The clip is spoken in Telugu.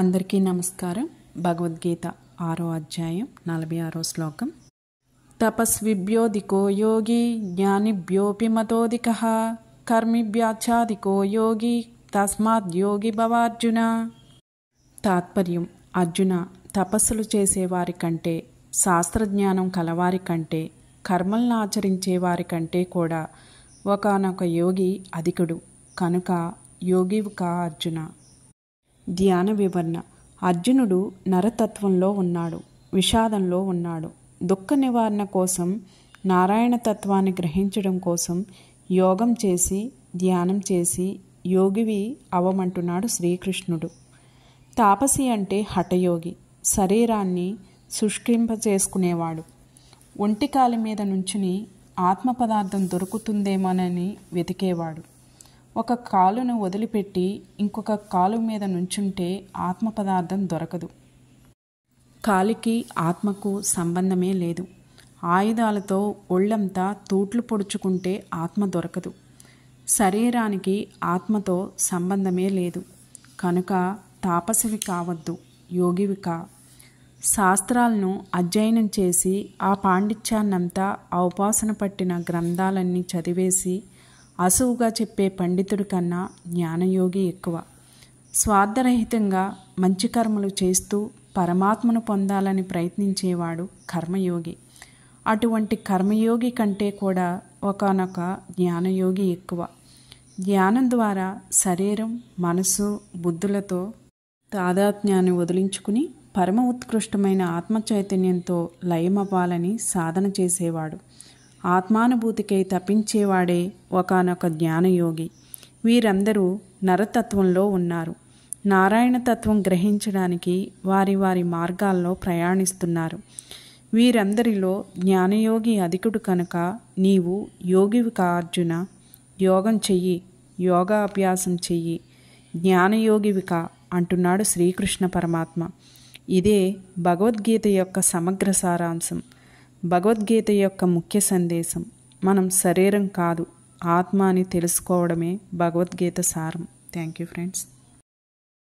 అందరికీ నమస్కారం భగవద్గీత ఆరో అధ్యాయం నలభై ఆరో శ్లోకం తపస్విభ్యోధికో యోగి జ్ఞానిభ్యోపి మతోధిక కర్మిభ్యాచ్ఛాదికో యోగి తస్మాత్ యోగి భవార్జున తాత్పర్యం అర్జున తపస్సులు చేసేవారి కంటే శాస్త్రజ్ఞానం కలవారి కంటే కర్మలను వారి కంటే కూడా ఒకనొక యోగి అధికుడు కనుక యోగివు కా అర్జున ధ్యాన వివరణ అర్జునుడు నరతత్వంలో ఉన్నాడు విషాదంలో ఉన్నాడు దుఃఖ నివారణ కోసం నారాయణ తత్వాన్ని గ్రహించడం కోసం యోగం చేసి ధ్యానం చేసి యోగివి అవమంటున్నాడు శ్రీకృష్ణుడు తాపసి అంటే హఠయోగి శరీరాన్ని శుష్కింపచేసుకునేవాడు ఒంటికాలి మీద నుంచుని ఆత్మ పదార్థం దొరుకుతుందేమోనని వెతికేవాడు ఒక కాలును వదిలిపెట్టి ఇంకొక కాలు మీద నుంచుంటే ఆత్మ పదార్థం దొరకదు కాలికి ఆత్మకు సంబంధమే లేదు ఆయుధాలతో ఒళ్ళంతా తూట్లు పొడుచుకుంటే ఆత్మ దొరకదు శరీరానికి ఆత్మతో సంబంధమే లేదు కనుక తాపసివి కావద్దు యోగివి కా శాస్త్రాలను అధ్యయనం చేసి ఆ పాండిత్యాన్నంతా ఔపాసన పట్టిన గ్రంథాలన్నీ చదివేసి అసువుగా చెప్పే పండితుడి కన్నా జ్ఞానయోగి ఎక్కువ స్వార్థరహితంగా మంచి కర్మలు చేస్తూ పరమాత్మను పొందాలని ప్రయత్నించేవాడు కర్మయోగి అటువంటి కర్మయోగి కంటే కూడా ఒకనొక జ్ఞానయోగి ఎక్కువ జ్ఞానం ద్వారా శరీరం మనసు బుద్ధులతో తాదాత్మ్యాన్ని వదిలించుకుని పరమ ఉత్కృష్టమైన ఆత్మచైతన్యంతో లయమవ్వాలని సాధన చేసేవాడు ఆత్మానుభూతికై తపించేవాడే ఒకనొక జ్ఞానయోగి వీరందరూ నరతత్వంలో ఉన్నారు నారాయణతత్వం గ్రహించడానికి వారి వారి మార్గాల్లో ప్రయాణిస్తున్నారు వీరందరిలో జ్ఞానయోగి అధికుడు కనుక నీవు యోగివి అర్జున యోగం చెయ్యి యోగాభ్యాసం చెయ్యి జ్ఞానయోగివిక అంటున్నాడు శ్రీకృష్ణ పరమాత్మ ఇదే భగవద్గీత యొక్క సమగ్ర సారాంశం భగవద్గీత యొక్క ముఖ్య సందేశం మనం శరీరం కాదు ఆత్మ అని తెలుసుకోవడమే భగవద్గీత సారం థ్యాంక్ యూ ఫ్రెండ్స్